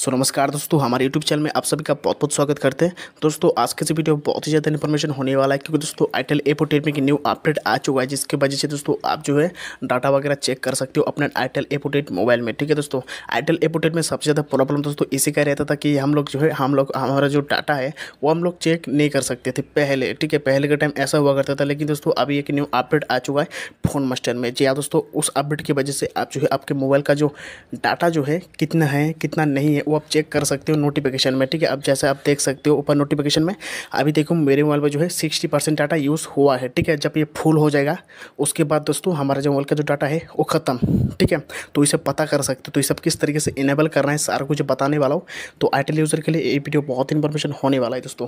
सो नमस्कार दोस्तों हमारे यूट्यूब चैनल में आप सभी का बहुत बहुत स्वागत करते हैं दोस्तों आज के इस वीडियो में बहुत ही ज़्यादा इन्फॉर्मेशन होने वाला है क्योंकि दोस्तों आईटेल ए फोर्टी में की न्यू अपडेट आ चुका है जिसके वजह से दोस्तों आप जो है डाटा वगैरह चेक कर सकते हो अपने आईटेल ए फोर्टी मोबाइल में ठीक है दोस्तों आईटेल ए फोर्टी में सबसे ज़्यादा प्रॉब्लम दोस्तों इसी का रहता था कि हम लोग जो है हम लोग हमारा जो डाटा है वो हम लोग चेक नहीं कर सकते थे पहले ठीक है पहले का टाइम ऐसा हुआ करता था लेकिन दोस्तों अभी एक न्यू अपडेट आ चुका है फ़ोन मस्टर में जी हाँ दोस्तों उस अपडेट की वजह से आप जो है आपके मोबाइल का जो डाटा जो है कितना है कितना नहीं है वो आप चेक कर सकते हो नोटिफिकेशन में ठीक है अब जैसे आप देख सकते हो ऊपर नोटिफिकेशन में अभी देखो मेरे मोबाइल में जो है सिक्सटी परसेंट डाटा यूज़ हुआ है ठीक है जब ये फुल हो जाएगा उसके बाद दोस्तों हमारे जो मोबाइल का जो डाटा है वो ख़त्म ठीक है तो इसे पता कर सकते हो तो ये सब किस तरीके से इनेबल करना है सारा कुछ बताने वाला हो तो आईटेल यूज़र के लिए ये वीडियो बहुत इन्फॉर्मेशन होने वाला है दोस्तों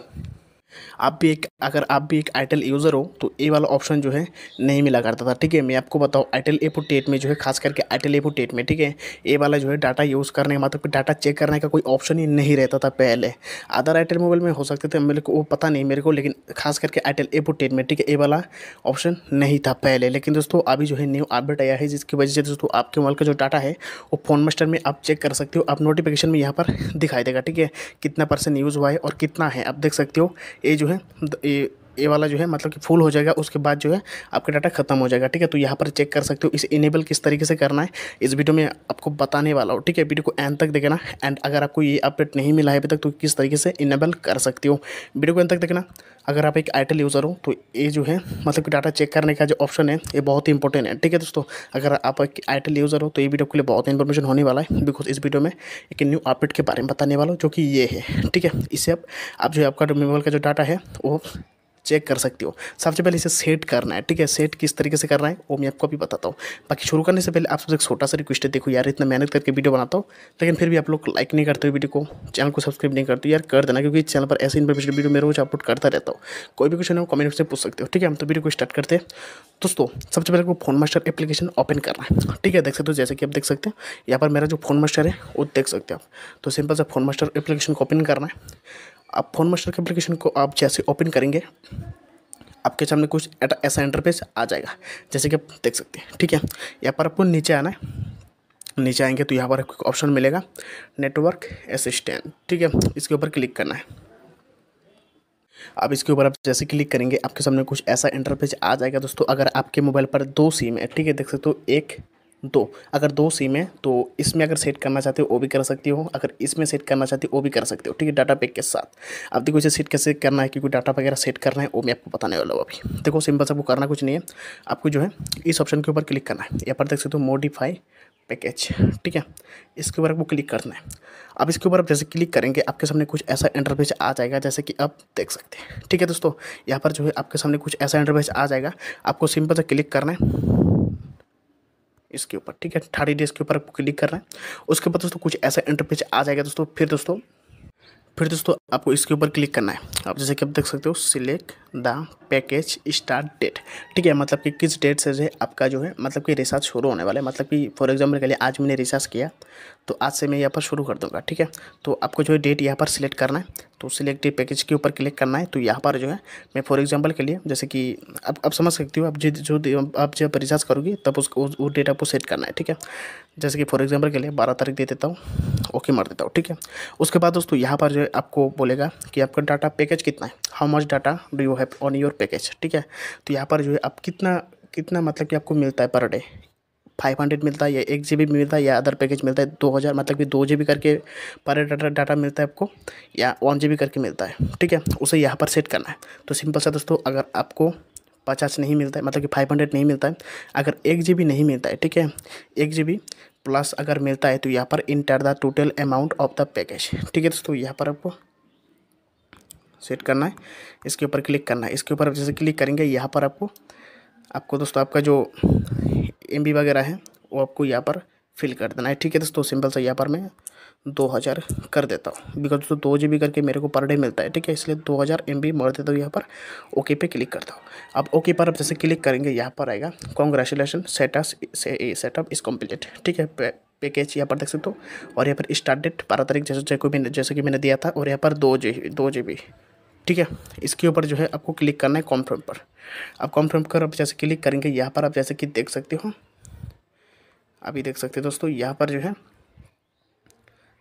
आप भी एक अगर आप भी एक आईटेल यूज़र हो तो ए वाला ऑप्शन जो है नहीं मिला करता था ठीक है मैं आपको बताऊँ आईटेल ए फोर्टी टेट में जो है खास करके आईटेल ए फोर्टी टेट में ठीक है ए वाला जो है डाटा यूज़ करने का मतलब कि डाटा चेक करने का कोई ऑप्शन ही नहीं रहता था पहले अदर आईटेल मोबाइल में हो सकते थे मेरे को वो पता नहीं मेरे को लेकिन खास करके आईटेल ए फोर्टी टेट में ठीक है ए वाला ऑप्शन नहीं था पहले लेकिन दोस्तों अभी जो है न्यू अपडेट आया है जिसकी वजह से दोस्तों आपके मोबाइल का जो डाटा है वो फोन मास्टर में आप चेक कर सकते हो आप नोटिफिकेशन में यहाँ पर दिखाई देगा ठीक है कितना परसेंट यूज़ हुआ है और कितना है आप देख सकते हो ये जो है ये तो ये वाला जो है मतलब कि फुल हो जाएगा उसके बाद जो है आपका डाटा खत्म हो जाएगा ठीक है तो यहाँ पर चेक कर सकते हो इसे इनेबल किस तरीके से करना है इस वीडियो में आपको बताने वाला हूँ ठीक है वीडियो को एंड तक देखना एंड अगर आपको ये अपडेट नहीं मिला है अभी तक तो किस तरीके से इनेबल कर सकती हो वीडियो को एंड तक देखना अगर आप एक आईटेल यूज़र हो तो ये जो है मतलब कि डाटा चेक करने का जो ऑप्शन है ये बहुत ही इंपॉर्टेंट है ठीक है दोस्तों अगर आप एक आईटेल यूज़र हो तो ये वीडियो के लिए बहुत इन्फॉर्मेशन होने वाला है बिकॉज इस वीडियो में एक न्यू अपडेट के बारे में बताने वाला हूँ जो कि ये है ठीक है इससे आप जो है आपका मोबाइल का जो डाटा है वो चेक कर सकते हो सबसे पहले इसे सेट करना है ठीक है सेट किस तरीके से करना है वो मैं आपको अभी बताता हूँ बाकी शुरू करने से पहले आप सबसे छोटा सा रिक्वेस्ट है देखो यार इतना मेहनत करके वीडियो बनाता हूँ लेकिन फिर भी आप लोग लाइक नहीं करते हो वीडियो को चैनल को सब्सक्राइब नहीं करते यार कर देना क्योंकि चैनल पर ऐसे इन्फॉर्मेशन वीडियो मेरे रोज अपलोड करता रहता हूँ कोई भी क्वेश्चन है वो कमेंट से पूछ सकते हो ठीक है हम तो वीडियो को स्टार्ट करते हैं दोस्तों सबसे पहले आपको फोन मास्टर एप्लीकेशन ओपन करना है ठीक है देख सकते हो जैसे कि आप देख सकते हैं यहाँ पर मेरा जो फोन मास्टर है वो देख सकते हो आप तो सिंपल सा फोन मास्टर एप्लीकेशन को ओपन करना है आप फोन मास्टर के एप्लीकेशन को आप जैसे ओपन करेंगे आपके सामने कुछ ऐसा इंटरफेस आ जाएगा जैसे कि आप देख सकते हैं ठीक है यहाँ पर आपको नीचे आना है नीचे आएंगे तो यहाँ पर आपको ऑप्शन मिलेगा नेटवर्क असिस्टेंट ठीक है इसके ऊपर क्लिक करना है अब इसके ऊपर आप जैसे क्लिक करेंगे आपके सामने कुछ ऐसा इंटरफेस आ जाएगा दोस्तों अगर आपके मोबाइल पर दो सिम है ठीक है देख सकते हो एक दो तो अगर दो सिम है तो इसमें अगर सेट करना चाहते हो वो भी कर सकते हो अगर इसमें सेट करना चाहते हो वो भी कर सकते हो ठीक है डाटा पैक के साथ अब देखो इसे सेट कैसे करना है क्योंकि डाटा वगैरह सेट करना है वो मैं आपको बताने वाला हूँ अभी देखो सिंपल से करना कुछ नहीं है आपको जो है इस ऑप्शन के ऊपर क्लिक करना है यहाँ पर देख सकते हो मोडिफाई पैकेज ठीक है इसके ऊपर आपको क्लिक करना है अब इसके ऊपर आप जैसे क्लिक करेंगे आपके सामने कुछ ऐसा इंटरफेस आ जाएगा जैसे कि आप देख सकते हैं ठीक है दोस्तों यहाँ पर जो है आपके सामने कुछ ऐसा इंटरफेस आ जाएगा आपको सिंपल से क्लिक करना है इसके ऊपर ठीक है थर्टी डेज के ऊपर आपको क्लिक करना है उसके बाद दोस्तों कुछ ऐसा इंटरपेज आ जाएगा दोस्तों फिर दोस्तों फिर दोस्तों आपको इसके ऊपर क्लिक करना है आप जैसे कि आप देख सकते हो select the package start date ठीक है मतलब कि किस डेट से जो है आपका जो है मतलब कि रिसार्ज शुरू होने वाला है मतलब कि फॉर एग्जांपल के लिए आज मैंने रिसार्ज किया तो आज से मैं यहाँ पर शुरू कर दूँगा ठीक है तो आपको जो है डेट यहाँ पर सिलेक्ट करना है तो सिलेक्ट पैकेज के ऊपर क्लिक करना है तो यहाँ पर जो है मैं फॉर एग्जांपल के लिए जैसे कि आप अब समझ सकती हो आप जो जो आप जब रिचार्ज करोगे तब उसको वो डेटा को सेट करना है ठीक है जैसे कि फॉर एग्जांपल के लिए बारह तारीख दे देता हूँ ओके मार देता हूँ ठीक है उसके बाद दोस्तों यहाँ पर जो है आपको बोलेगा कि आपका डाटा पैकेज कितना है how much data do you have on your package ठीक है तो यहाँ पर जो है आप कितना कितना मतलब कि आपको मिलता है पर डे फाइव हंड्रेड मिलता है या एक जी मिलता है या अदर पैकेज मिलता है दो हज़ार मतलब कि दो जी करके पर डाटा डाटा मिलता है आपको या वन जी करके मिलता है ठीक है उसे यहाँ पर सेट करना है तो सिंपल सा दोस्तों अगर आपको पचास नहीं मिलता है मतलब कि फाइव हंड्रेड नहीं मिलता है अगर एक जी नहीं मिलता है ठीक है एक जी प्लस अगर मिलता है तो यहाँ पर enter the total amount of the package ठीक है दोस्तों यहाँ पर आपको सेट करना है इसके ऊपर क्लिक करना है इसके ऊपर जैसे क्लिक करेंगे यहाँ पर आपको आपको दोस्तों आपका जो एम वगैरह है वो आपको यहाँ पर फिल कर देना है ठीक है दोस्तों सिंपल सा यहाँ पर मैं दो हज़ार कर देता हूँ बिकॉज दोस्तों दो जी बी करके मेरे को पर डे मिलता है ठीक है इसलिए दो हज़ार एम बी मर देता तो हूँ यहाँ पर ओके पे क्लिक करता हूँ अब ओके पर अब जैसे क्लिक करेंगे यहाँ पर आएगा कॉन्ग्रेचुलेसन सेटअप से सेटअप इज़ कम्प्लीट ठीक है पैकेज यहाँ पर देख सकते हो और यहाँ पर स्टार्ट डेट बारह तारीख जैसे जैसे मैंने जैसे कि मैंने दिया था और यहाँ पर दो जी दो जी बी ठीक है इसके ऊपर जो है आपको क्लिक करना है कॉन्फर्म पर आप कॉन्फर्म पर आप जैसे क्लिक करेंगे यहाँ पर आप जैसे कि देख सकते हो आप देख सकते हो दोस्तों यहाँ पर जो है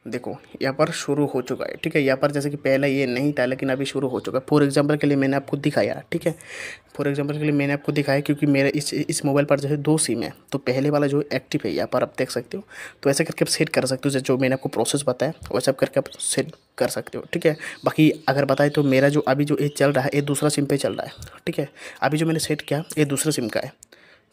देखो यहाँ पर शुरू हो चुका है ठीक है यहाँ पर जैसे कि पहले ये नहीं था लेकिन अभी शुरू हो चुका है फॉर एग्जांपल के लिए मैंने आपको दिखाया ठीक है फॉर एग्जांपल के लिए मैंने आपको दिखाया क्योंकि मेरे इस इस मोबाइल पर जो है दो सिम है तो पहले वाला जो एक्टिव है यहाँ पर आप देख सकते हो तो ऐसे करके आप सेट कर सकते हो जो मैंने आपको प्रोसेस बताया वैसे आप करके आप सेट कर सकते हो ठीक है बाकी अगर बताएं तो मेरा जो अभी जो ये चल रहा है ये दूसरा सिम पर चल रहा है ठीक है अभी जो मैंने सेट किया ये दूसरे सिम का है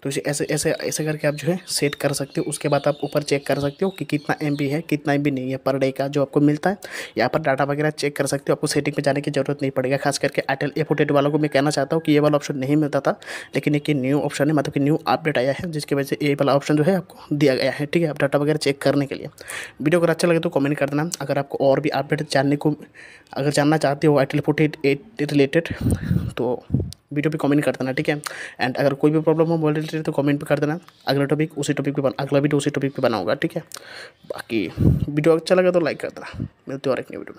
तो इसे ऐसे ऐसे ऐसे करके आप जो है सेट कर सकते हो उसके बाद आप ऊपर चेक कर सकते हो कि कितना एम है कितना एम नहीं है पर डे का जो आपको मिलता है यहाँ पर डाटा वगैरह चेक कर सकते हो आपको सेटिंग पर जाने की जरूरत नहीं पड़ेगा खास करके एयरटेल एपोटेट वालों को मैं कहना चाहता हूँ कि ये वाला ऑप्शन नहीं मिलता था लेकिन एक न्यू ऑप्शन है मतलब कि न्यू अपडेट आया है जिसकी वजह से ये वाला ऑप्शन जो है आपको दिया गया है ठीक है आप डाटा वगैरह चेक करने के लिए वीडियो अगर अच्छा लगे तो कमेंट कर देना अगर आपको और भी अपडेट जानने को अगर जानना चाहते हो एयरटेल फोर्टी एट रिलेटेड तो वीडियो पे कमेंट कर देना ठीक है एंड अगर कोई भी प्रॉब्लम हो मोबाइल रिलेटेड तो कमेंट पे कर देना अगला टॉपिक उसी टॉपिक पे बना अगला वीडियो उसी टॉपिक पे बनाऊंगा ठीक है बाकी वीडियो अच्छा लगा तो लाइक कर देना मिलते हो और एक नई वीडियो में